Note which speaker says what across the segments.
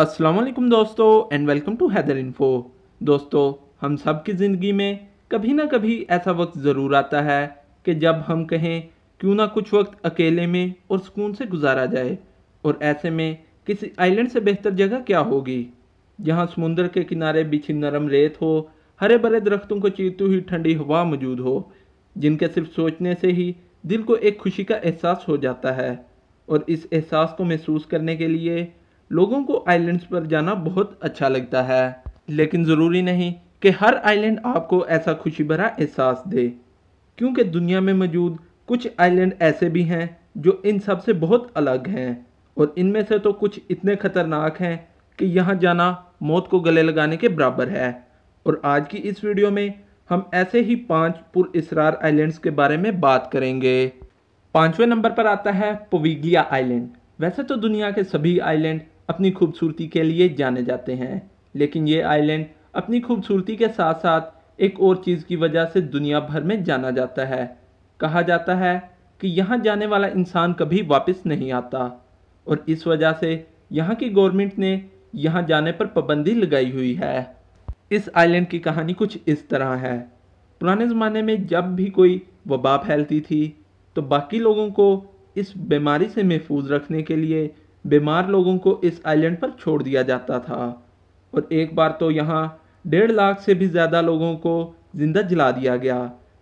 Speaker 1: असलम दोस्तों and welcome to Haidar info दोस्तों हम सब की ज़िंदगी में कभी ना कभी ऐसा वक्त ज़रूर आता है कि जब हम कहें क्यों ना कुछ वक्त अकेले में और सुकून से गुजारा जाए और ऐसे में किसी आइलैंड से बेहतर जगह क्या होगी जहाँ समुंदर के किनारे बिछी नरम रेत हो हरे भरे दरख्तों को चीरती हुई ठंडी हवा मौजूद हो जिनके सिर्फ सोचने से ही दिल को एक खुशी का एहसास हो जाता है और इस एहसास को महसूस करने के लिए लोगों को आइलैंड्स पर जाना बहुत अच्छा लगता है लेकिन ज़रूरी नहीं कि हर आइलैंड आपको ऐसा खुशी भरा एहसास दे क्योंकि दुनिया में मौजूद कुछ आइलैंड ऐसे भी हैं जो इन सब से बहुत अलग हैं और इनमें से तो कुछ इतने ख़तरनाक हैं कि यहाँ जाना मौत को गले लगाने के बराबर है और आज की इस वीडियो में हम ऐसे ही पुर पुरसरार आइलैंड्स के बारे में बात करेंगे पाँचवें नंबर पर आता है पवीगिया आइलैंड वैसे तो दुनिया के सभी आइलैंड अपनी खूबसूरती के लिए जाने जाते हैं लेकिन ये आइलैंड अपनी खूबसूरती के साथ साथ एक और चीज़ की वजह से दुनिया भर में जाना जाता है कहा जाता है कि यहाँ जाने वाला इंसान कभी वापस नहीं आता और इस वजह से यहाँ की गवर्नमेंट ने यहाँ जाने पर पाबंदी लगाई हुई है इस आइलैंड की कहानी कुछ इस तरह है पुराने ज़माने में जब भी कोई वबा फैलती थी तो बाकी लोगों को इस बीमारी से महफूज रखने के लिए बीमार लोगों को इस आइलैंड पर छोड़ दिया जाता था और एक बार तो यहाँ डेढ़ लाख से भी ज़्यादा लोगों को जिंदा जला दिया गया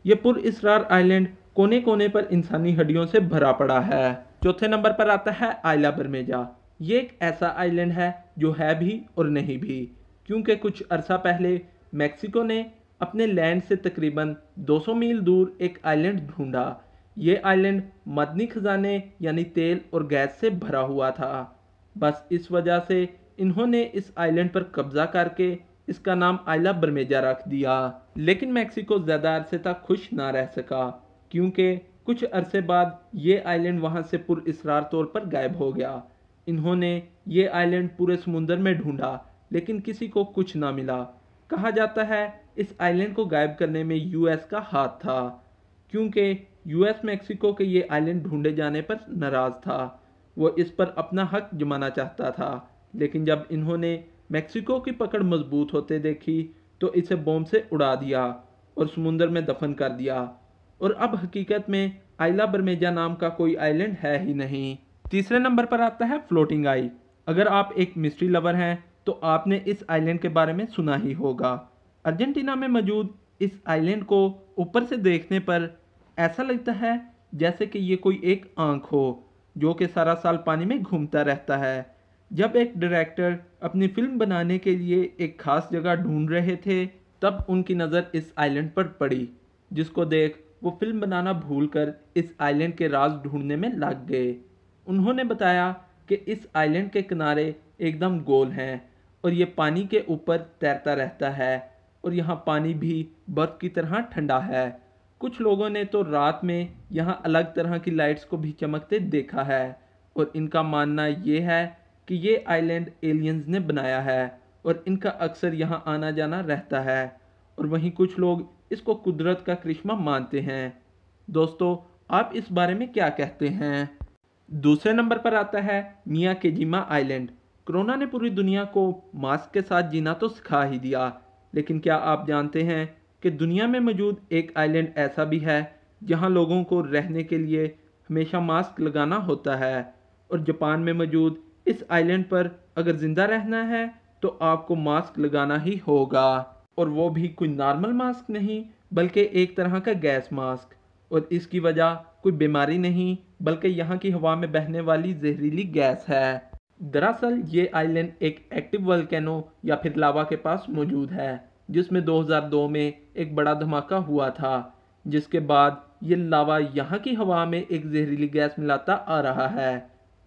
Speaker 1: ये इसरार आइलैंड कोने कोने पर इंसानी हड्डियों से भरा पड़ा है चौथे नंबर पर आता है आइला बरमेजा ये एक ऐसा आइलैंड है जो है भी और नहीं भी क्योंकि कुछ अरसा पहले मैक्सिको ने अपने लैंड से तकरीबन 200 मील दूर एक आइलैंड ढूंढा ये आइलैंड मदनी खजाने यानी तेल और गैस से भरा हुआ था बस इस वजह से इन्होंने इस आइलैंड पर कब्जा करके इसका नाम आइला बर्मेजा रख दिया लेकिन मैक्सिको ज़्यादा अरसे तक खुश ना रह सका क्योंकि कुछ अरसे बाद ये आइलैंड वहाँ से पुरसरार तौर पर गायब हो गया इन्होंने ये आइलैंड पूरे समुंदर में ढूंढा लेकिन किसी को कुछ ना मिला कहा जाता है इस आइलैंड को गायब करने में यूएस का हाथ था क्योंकि यूएस मेक्सिको के ये आइलैंड ढूंढे जाने पर नाराज़ था वो इस पर अपना हक जमाना चाहता था लेकिन जब इन्होंने मैक्सिको की पकड़ मजबूत होते देखी तो इसे बॉम्ब से उड़ा दिया और समुंदर में दफन कर दिया और अब हकीकत में आइला बर्मेजा नाम का कोई आइलैंड है ही नहीं तीसरे नंबर पर आता है फ्लोटिंग आई अगर आप एक मिस्ट्री लवर हैं तो आपने इस आइलैंड के बारे में सुना ही होगा अर्जेंटीना में मौजूद इस आइलैंड को ऊपर से देखने पर ऐसा लगता है जैसे कि ये कोई एक आँख हो जो कि सारा साल पानी में घूमता रहता है जब एक डायरेक्टर अपनी फिल्म बनाने के लिए एक खास जगह ढूंढ रहे थे तब उनकी नज़र इस आइलैंड पर पड़ी जिसको देख वो फिल्म बनाना भूलकर इस आइलैंड के राज ढूंढने में लग गए उन्होंने बताया कि इस आइलैंड के किनारे एकदम गोल हैं और ये पानी के ऊपर तैरता रहता है और यहाँ पानी भी बर्फ़ की तरह ठंडा है कुछ लोगों ने तो रात में यहाँ अलग तरह की लाइट्स को भी चमकते देखा है और इनका मानना ये है कि ये आइलैंड एलियंस ने बनाया है और इनका अक्सर यहाँ आना जाना रहता है और वहीं कुछ लोग इसको कुदरत का करिश्मा मानते हैं दोस्तों आप इस बारे में क्या कहते हैं दूसरे नंबर पर आता है मियाँ के जिमा आइलैंड कोरोना ने पूरी दुनिया को मास्क के साथ जीना तो सिखा ही दिया लेकिन क्या आप जानते हैं कि दुनिया में मौजूद एक आइलैंड ऐसा भी है जहां लोगों को रहने के लिए हमेशा मास्क लगाना होता है और जापान में मौजूद इस आइलैंड पर अगर ज़िंदा रहना है तो आपको मास्क लगाना ही होगा और वो भी कोई नॉर्मल मास्क नहीं बल्कि एक तरह का गैस मास्क और इसकी वजह कोई बीमारी नहीं बल्कि यहाँ की हवा में बहने वाली जहरीली गैस है दरअसल ये आइलैंड एक एक्टिव वल्केनो या फिर लावा के पास मौजूद है जिसमें 2002 में एक बड़ा धमाका हुआ था जिसके बाद ये लावा यहाँ की हवा में एक जहरीली गैस मिलाता आ रहा है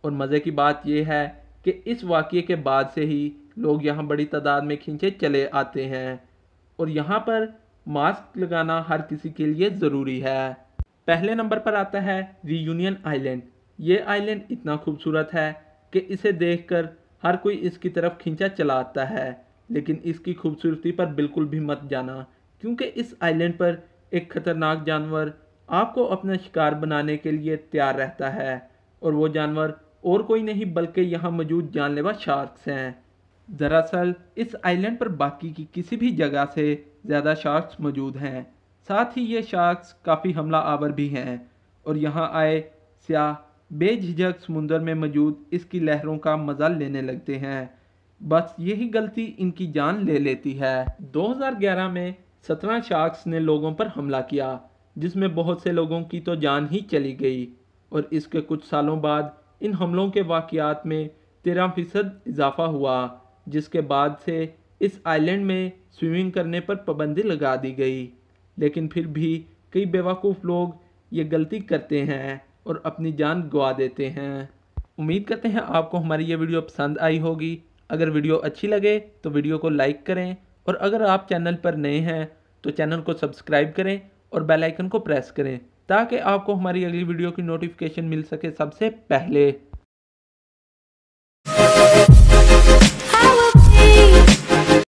Speaker 1: और मज़े की बात यह है कि इस वाक़े के बाद से ही लोग यहाँ बड़ी तादाद में खींचे चले आते हैं और यहाँ पर मास्क लगाना हर किसी के लिए ज़रूरी है पहले नंबर पर आता है रीयूनियन आइलैंड ये आइलैंड इतना खूबसूरत है कि इसे देखकर हर कोई इसकी तरफ खींचा चला आता है लेकिन इसकी खूबसूरती पर बिल्कुल भी मत जाना क्योंकि इस आइलैंड पर एक ख़तरनाक जानवर आपको अपना शिकार बनाने के लिए तैयार रहता है और वो जानवर और कोई नहीं बल्कि यहाँ मौजूद जानलेवा शार्क्स हैं दरअसल इस आइलैंड पर बाकी की किसी भी जगह से ज़्यादा शार्क्स मौजूद हैं साथ ही ये शार्क्स काफ़ी हमला आवर भी हैं और यहाँ आए स्याह बेझिझक समुंदर में मौजूद इसकी लहरों का मज़ा लेने लगते हैं बस यही गलती इनकी जान ले लेती है 2011 में सत्रह शार्क्स ने लोगों पर हमला किया जिसमें बहुत से लोगों की तो जान ही चली गई और इसके कुछ सालों बाद इन हमलों के वाक़ात में तेरह फ़ीसद इजाफा हुआ जिसके बाद से इस आइलैंड में स्विमिंग करने पर पाबंदी लगा दी गई लेकिन फिर भी कई बेवकूफ़ लोग ये गलती करते हैं और अपनी जान गवा देते हैं उम्मीद करते हैं आपको हमारी ये वीडियो पसंद आई होगी अगर वीडियो अच्छी लगे तो वीडियो को लाइक करें और अगर आप चैनल पर नए हैं तो चैनल को सब्सक्राइब करें और बेल आइकन को प्रेस करें ताकि आपको हमारी अगली वीडियो की नोटिफिकेशन मिल सके सबसे पहले